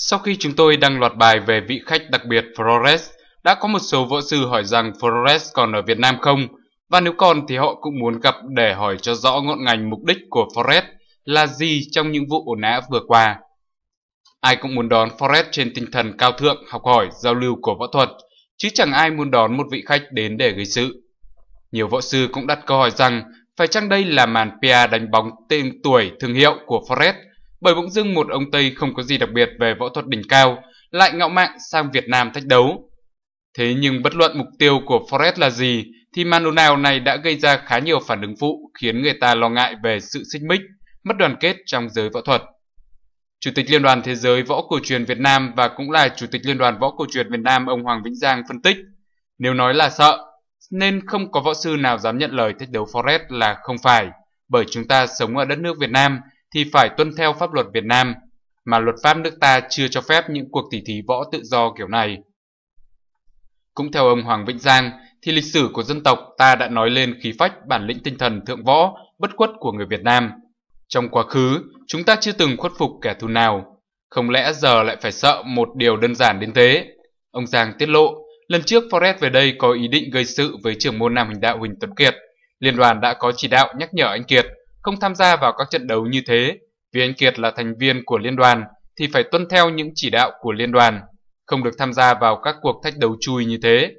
Sau khi chúng tôi đăng loạt bài về vị khách đặc biệt Flores, đã có một số võ sư hỏi rằng Flores còn ở Việt Nam không, và nếu còn thì họ cũng muốn gặp để hỏi cho rõ ngọn ngành mục đích của Flores là gì trong những vụ ồn ào vừa qua. Ai cũng muốn đón Flores trên tinh thần cao thượng, học hỏi, giao lưu của võ thuật, chứ chẳng ai muốn đón một vị khách đến để gây sự. Nhiều võ sư cũng đặt câu hỏi rằng phải chăng đây là màn PR đánh bóng tên tuổi thương hiệu của Forrest bởi bỗng dưng một ông Tây không có gì đặc biệt về võ thuật đỉnh cao lại ngạo mạn sang Việt Nam thách đấu. Thế nhưng bất luận mục tiêu của Forrest là gì thì màn ồn ào này đã gây ra khá nhiều phản ứng phụ khiến người ta lo ngại về sự xích mích, mất đoàn kết trong giới võ thuật. Chủ tịch Liên đoàn Thế giới Võ Cổ truyền Việt Nam và cũng là Chủ tịch Liên đoàn Võ Cổ truyền Việt Nam ông Hoàng Vĩnh Giang phân tích, nếu nói là sợ, nên không có võ sư nào dám nhận lời thách đấu Forrest là không phải, bởi chúng ta sống ở đất nước Việt Nam – thì phải tuân theo pháp luật Việt Nam, mà luật pháp nước ta chưa cho phép những cuộc tỉ thí võ tự do kiểu này. Cũng theo ông Hoàng Vĩnh Giang, thì lịch sử của dân tộc ta đã nói lên khí phách bản lĩnh tinh thần thượng võ, bất khuất của người Việt Nam. Trong quá khứ, chúng ta chưa từng khuất phục kẻ thù nào. Không lẽ giờ lại phải sợ một điều đơn giản đến thế? Ông Giang tiết lộ, lần trước Forrest về đây có ý định gây sự với trưởng môn Nam Hình Đạo Huỳnh Tuấn Kiệt. Liên đoàn đã có chỉ đạo nhắc nhở anh Kiệt không tham gia vào các trận đấu như thế vì anh Kiệt là thành viên của liên đoàn thì phải tuân theo những chỉ đạo của liên đoàn, không được tham gia vào các cuộc thách đấu chui như thế.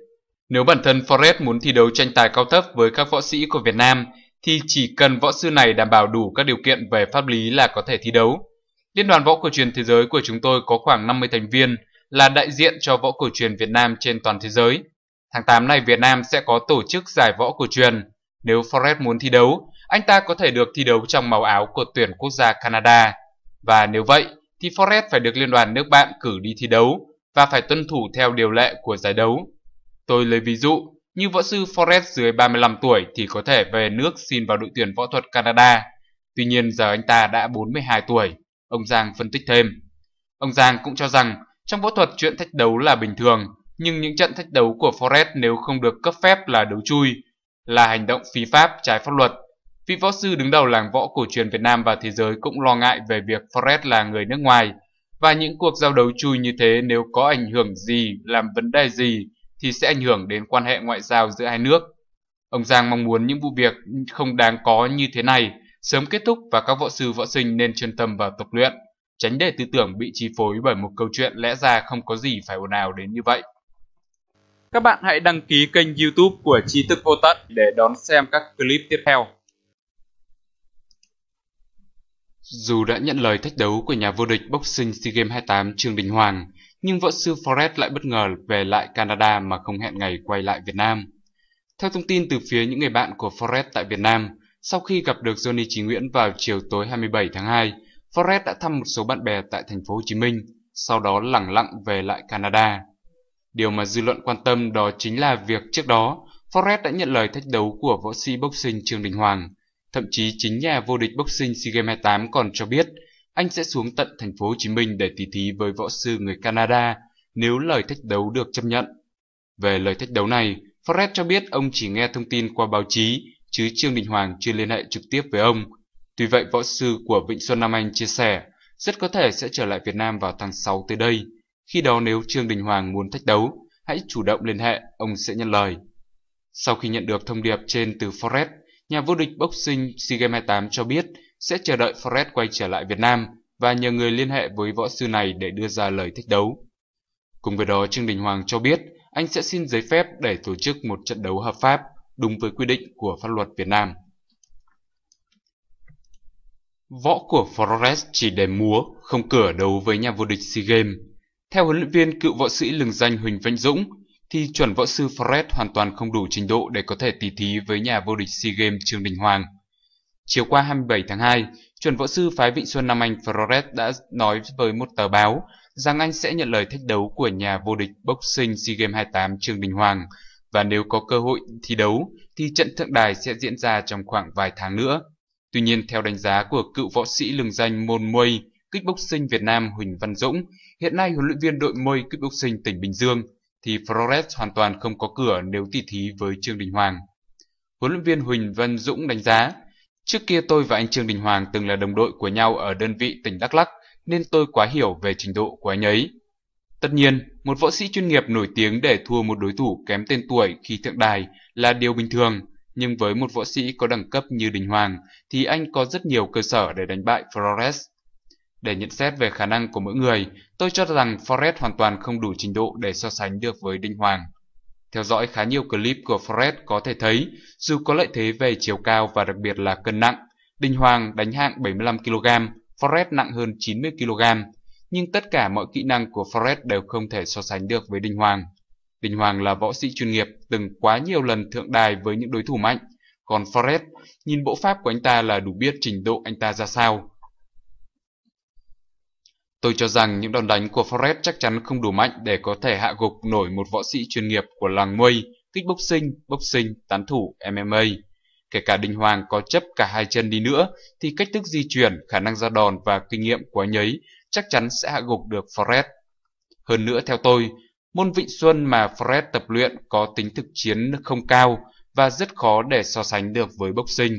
Nếu bản thân Forrest muốn thi đấu tranh tài cao thấp với các võ sĩ của Việt Nam thì chỉ cần võ sư này đảm bảo đủ các điều kiện về pháp lý là có thể thi đấu. Liên đoàn võ cổ truyền thế giới của chúng tôi có khoảng 50 thành viên là đại diện cho võ cổ truyền Việt Nam trên toàn thế giới. Tháng 8 này Việt Nam sẽ có tổ chức giải võ cổ truyền nếu Forrest muốn thi đấu, anh ta có thể được thi đấu trong màu áo của tuyển quốc gia Canada. Và nếu vậy, thì Forrest phải được liên đoàn nước bạn cử đi thi đấu và phải tuân thủ theo điều lệ của giải đấu. Tôi lấy ví dụ, như võ sư Forrest dưới 35 tuổi thì có thể về nước xin vào đội tuyển võ thuật Canada. Tuy nhiên giờ anh ta đã 42 tuổi, ông Giang phân tích thêm. Ông Giang cũng cho rằng trong võ thuật chuyện thách đấu là bình thường, nhưng những trận thách đấu của Forrest nếu không được cấp phép là đấu chui là hành động phi pháp trái pháp luật. Vị võ sư đứng đầu làng võ cổ truyền Việt Nam và thế giới cũng lo ngại về việc Forrest là người nước ngoài và những cuộc giao đấu chui như thế nếu có ảnh hưởng gì, làm vấn đề gì thì sẽ ảnh hưởng đến quan hệ ngoại giao giữa hai nước. Ông Giang mong muốn những vụ việc không đáng có như thế này sớm kết thúc và các võ sư võ sinh nên chuyên tâm vào tập luyện, tránh để tư tưởng bị chi phối bởi một câu chuyện lẽ ra không có gì phải ồn ào đến như vậy. Các bạn hãy đăng ký kênh youtube của Tri Thức Vô Tận để đón xem các clip tiếp theo. Dù đã nhận lời thách đấu của nhà vô địch boxing SEA Games 28 Trương Đình Hoàng, nhưng võ sư Forrest lại bất ngờ về lại Canada mà không hẹn ngày quay lại Việt Nam. Theo thông tin từ phía những người bạn của Forrest tại Việt Nam, sau khi gặp được Johnny Chí Nguyễn vào chiều tối 27 tháng 2, Forrest đã thăm một số bạn bè tại thành phố Hồ Chí Minh, sau đó lẳng lặng về lại Canada. Điều mà dư luận quan tâm đó chính là việc trước đó, Forrest đã nhận lời thách đấu của võ sĩ boxing Trương Đình Hoàng. Thậm chí chính nhà vô địch boxing SEA Games 28 còn cho biết anh sẽ xuống tận thành phố Hồ Chí Minh để tỉ thí với võ sư người Canada nếu lời thách đấu được chấp nhận. Về lời thách đấu này, Forrest cho biết ông chỉ nghe thông tin qua báo chí, chứ Trương Đình Hoàng chưa liên hệ trực tiếp với ông. Tuy vậy, võ sư của Vịnh Xuân Nam Anh chia sẻ, rất có thể sẽ trở lại Việt Nam vào tháng 6 tới đây. Khi đó nếu Trương Đình Hoàng muốn thách đấu, hãy chủ động liên hệ, ông sẽ nhận lời. Sau khi nhận được thông điệp trên từ Forest, nhà vô địch boxing SEA Games 28 cho biết sẽ chờ đợi Forest quay trở lại Việt Nam và nhờ người liên hệ với võ sư này để đưa ra lời thách đấu. Cùng với đó, Trương Đình Hoàng cho biết anh sẽ xin giấy phép để tổ chức một trận đấu hợp pháp đúng với quy định của pháp luật Việt Nam. Võ của Flores chỉ để múa, không cửa đấu với nhà vô địch SEA Games. Theo huấn luyện viên cựu võ sĩ lừng danh Huỳnh Vĩnh Dũng, thì chuẩn võ sư Fred hoàn toàn không đủ trình độ để có thể tỷ thí với nhà vô địch SEA Games Trương Đình Hoàng. Chiều qua 27 tháng 2, chuẩn võ sư phái Vịnh Xuân Nam Anh Fred đã nói với một tờ báo rằng anh sẽ nhận lời thách đấu của nhà vô địch boxing SEA Games 28 Trương Đình Hoàng và nếu có cơ hội thi đấu thì trận thượng đài sẽ diễn ra trong khoảng vài tháng nữa. Tuy nhiên, theo đánh giá của cựu võ sĩ lừng danh Môn Muay, kickboxing Việt Nam Huỳnh Văn Dũng, hiện nay huấn luyện viên đội môi kickboxing tỉnh Bình Dương, thì Flores hoàn toàn không có cửa nếu tỉ thí với Trương Đình Hoàng. Huấn luyện viên Huỳnh Văn Dũng đánh giá, trước kia tôi và anh Trương Đình Hoàng từng là đồng đội của nhau ở đơn vị tỉnh Đắk Lắk, nên tôi quá hiểu về trình độ của anh ấy. Tất nhiên, một võ sĩ chuyên nghiệp nổi tiếng để thua một đối thủ kém tên tuổi khi thượng đài là điều bình thường, nhưng với một võ sĩ có đẳng cấp như Đình Hoàng thì anh có rất nhiều cơ sở để đánh bại Flores. Để nhận xét về khả năng của mỗi người, tôi cho rằng Forrest hoàn toàn không đủ trình độ để so sánh được với Đinh Hoàng. Theo dõi khá nhiều clip của Forrest có thể thấy, dù có lợi thế về chiều cao và đặc biệt là cân nặng, Đinh Hoàng đánh hạng 75kg, Forrest nặng hơn 90kg, nhưng tất cả mọi kỹ năng của Forrest đều không thể so sánh được với Đinh Hoàng. Đinh Hoàng là võ sĩ chuyên nghiệp, từng quá nhiều lần thượng đài với những đối thủ mạnh, còn Forrest, nhìn bộ pháp của anh ta là đủ biết trình độ anh ta ra sao. Tôi cho rằng những đòn đánh của Forrest chắc chắn không đủ mạnh để có thể hạ gục nổi một võ sĩ chuyên nghiệp của làng Muay, kickboxing, boxing, tán thủ, MMA. Kể cả Đình Hoàng có chấp cả hai chân đi nữa, thì cách thức di chuyển, khả năng ra đòn và kinh nghiệm của anh ấy chắc chắn sẽ hạ gục được Forrest. Hơn nữa theo tôi, môn vịnh xuân mà Fred tập luyện có tính thực chiến không cao và rất khó để so sánh được với boxing.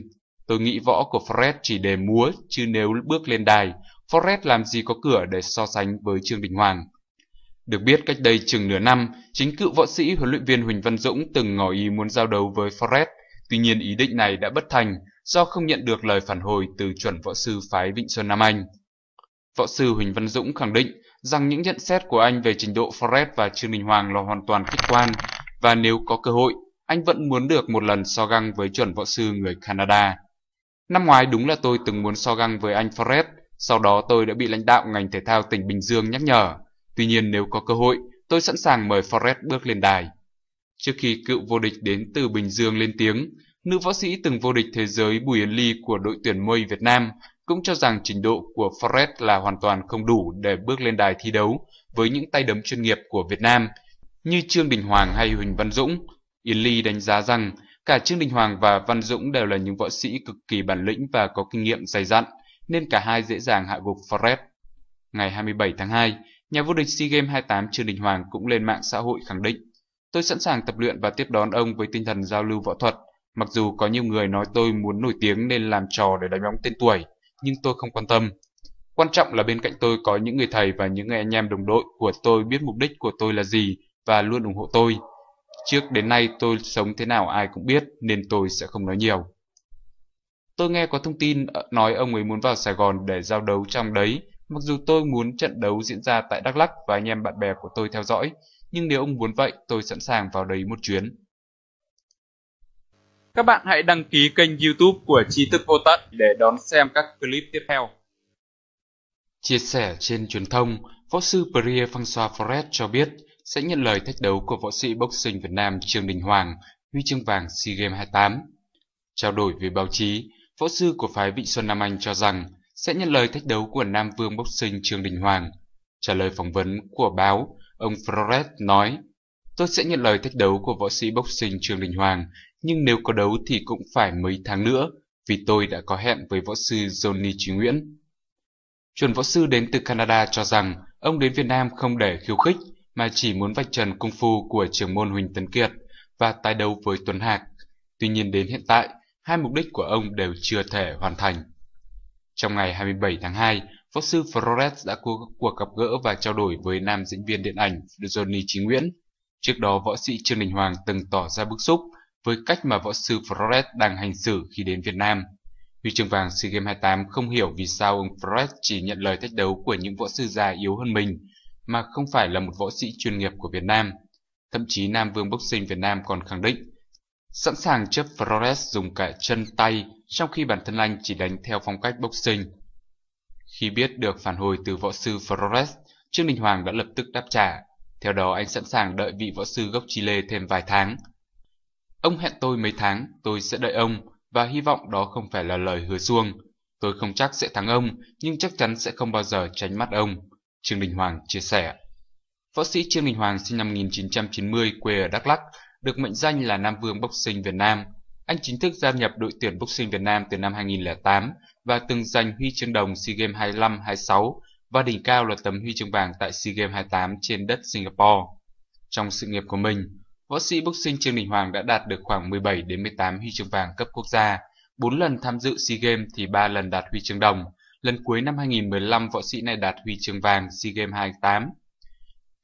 Tôi nghĩ võ của Fred chỉ để múa, chứ nếu bước lên đài, Forrest làm gì có cửa để so sánh với Trương Đình Hoàng. Được biết cách đây chừng nửa năm, chính cựu võ sĩ huấn luyện viên Huỳnh Văn Dũng từng ngỏ ý muốn giao đấu với Forrest, tuy nhiên ý định này đã bất thành do không nhận được lời phản hồi từ chuẩn võ sư phái Vịnh Xuân Nam Anh. Võ sư Huỳnh Văn Dũng khẳng định rằng những nhận xét của anh về trình độ Forrest và Trương Đình Hoàng là hoàn toàn khách quan và nếu có cơ hội, anh vẫn muốn được một lần so găng với chuẩn võ sư người Canada. Năm ngoái đúng là tôi từng muốn so găng với anh Forrest, sau đó tôi đã bị lãnh đạo ngành thể thao tỉnh Bình Dương nhắc nhở. Tuy nhiên nếu có cơ hội, tôi sẵn sàng mời Forrest bước lên đài. Trước khi cựu vô địch đến từ Bình Dương lên tiếng, nữ võ sĩ từng vô địch thế giới Bùi Yến Ly của đội tuyển mây Việt Nam cũng cho rằng trình độ của Forrest là hoàn toàn không đủ để bước lên đài thi đấu với những tay đấm chuyên nghiệp của Việt Nam như Trương Đình Hoàng hay Huỳnh Văn Dũng. Yến Ly đánh giá rằng cả Trương Đình Hoàng và Văn Dũng đều là những võ sĩ cực kỳ bản lĩnh và có kinh nghiệm dày dặn, nên cả hai dễ dàng hạ gục Forest. Ngày 27 tháng 2, nhà vô địch SEA Games 28 Trương Đình Hoàng cũng lên mạng xã hội khẳng định Tôi sẵn sàng tập luyện và tiếp đón ông với tinh thần giao lưu võ thuật. Mặc dù có nhiều người nói tôi muốn nổi tiếng nên làm trò để đánh bóng tên tuổi, nhưng tôi không quan tâm. Quan trọng là bên cạnh tôi có những người thầy và những anh em đồng đội của tôi biết mục đích của tôi là gì và luôn ủng hộ tôi. Trước đến nay tôi sống thế nào ai cũng biết nên tôi sẽ không nói nhiều. Tôi nghe có thông tin ờ, nói ông ấy muốn vào Sài Gòn để giao đấu trong đấy, mặc dù tôi muốn trận đấu diễn ra tại Đắk Lắk và anh em bạn bè của tôi theo dõi, nhưng nếu ông muốn vậy, tôi sẵn sàng vào đấy một chuyến. Các bạn hãy đăng ký kênh YouTube của Tri thức vô tận để đón xem các clip tiếp theo. Chia sẻ trên truyền thông, võ sư Priya François Forest cho biết sẽ nhận lời thách đấu của võ sĩ boxing Việt Nam Trương Đình Hoàng, huy chương vàng SEA Games 28. Trao đổi với báo chí, võ sư của phái Vịnh Xuân Nam Anh cho rằng sẽ nhận lời thách đấu của Nam Vương Boxing Trương Đình Hoàng. Trả lời phỏng vấn của báo, ông Flores nói Tôi sẽ nhận lời thách đấu của võ sĩ boxing Trương Đình Hoàng, nhưng nếu có đấu thì cũng phải mấy tháng nữa, vì tôi đã có hẹn với võ sư Johnny Trí Nguyễn. Chuẩn võ sư đến từ Canada cho rằng ông đến Việt Nam không để khiêu khích, mà chỉ muốn vạch trần cung phu của trưởng môn Huỳnh Tấn Kiệt và tái đấu với Tuấn Hạc. Tuy nhiên đến hiện tại, hai mục đích của ông đều chưa thể hoàn thành. Trong ngày 27 tháng 2, Pháp sư Flores đã có cuộc gặp gỡ và trao đổi với nam diễn viên điện ảnh Johnny Chí Nguyễn. Trước đó, võ sĩ Trương Đình Hoàng từng tỏ ra bức xúc với cách mà võ sư Flores đang hành xử khi đến Việt Nam. Huy chương vàng SEA Games 28 không hiểu vì sao ông Flores chỉ nhận lời thách đấu của những võ sư già yếu hơn mình, mà không phải là một võ sĩ chuyên nghiệp của Việt Nam. Thậm chí Nam Vương Boxing Việt Nam còn khẳng định Sẵn sàng chấp Flores dùng cả chân tay trong khi bản thân anh chỉ đánh theo phong cách boxing. Khi biết được phản hồi từ võ sư Flores, Trương Đình Hoàng đã lập tức đáp trả. Theo đó anh sẵn sàng đợi vị võ sư gốc Chile thêm vài tháng. Ông hẹn tôi mấy tháng, tôi sẽ đợi ông và hy vọng đó không phải là lời hứa suông. Tôi không chắc sẽ thắng ông, nhưng chắc chắn sẽ không bao giờ tránh mắt ông. Trương Đình Hoàng chia sẻ. Võ sĩ Trương Đình Hoàng sinh năm 1990, quê ở Đắk Lắk, được mệnh danh là Nam Vương Boxing Việt Nam. Anh chính thức gia nhập đội tuyển Boxing Việt Nam từ năm 2008 và từng giành huy chương đồng SEA Games 25, 26 và đỉnh cao là tấm huy chương vàng tại SEA Games 28 trên đất Singapore. Trong sự nghiệp của mình, võ sĩ boxing Trương Đình Hoàng đã đạt được khoảng 17 đến 18 huy chương vàng cấp quốc gia, 4 lần tham dự SEA Games thì 3 lần đạt huy chương đồng. Lần cuối năm 2015 võ sĩ này đạt huy chương vàng SEA Games 28.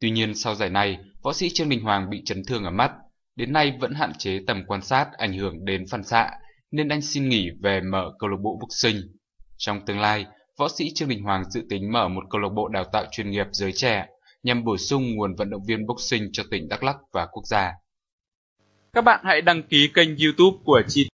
Tuy nhiên sau giải này, võ sĩ Trương Đình Hoàng bị chấn thương ở mắt, đến nay vẫn hạn chế tầm quan sát ảnh hưởng đến phản xạ nên anh xin nghỉ về mở câu lạc bộ boxing. Trong tương lai, võ sĩ Trương Đình Hoàng dự tính mở một câu lạc bộ đào tạo chuyên nghiệp giới trẻ nhằm bổ sung nguồn vận động viên boxing cho tỉnh Đắk Lắk và quốc gia. Các bạn hãy đăng ký kênh YouTube của chị